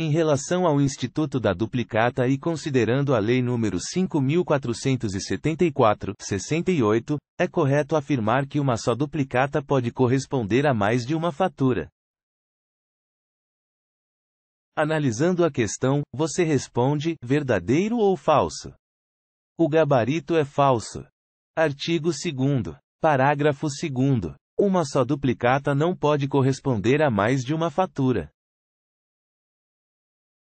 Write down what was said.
Em relação ao Instituto da Duplicata e considerando a Lei nº 5.474-68, é correto afirmar que uma só duplicata pode corresponder a mais de uma fatura. Analisando a questão, você responde: verdadeiro ou falso? O gabarito é falso. Artigo 2. Parágrafo 2. Uma só duplicata não pode corresponder a mais de uma fatura.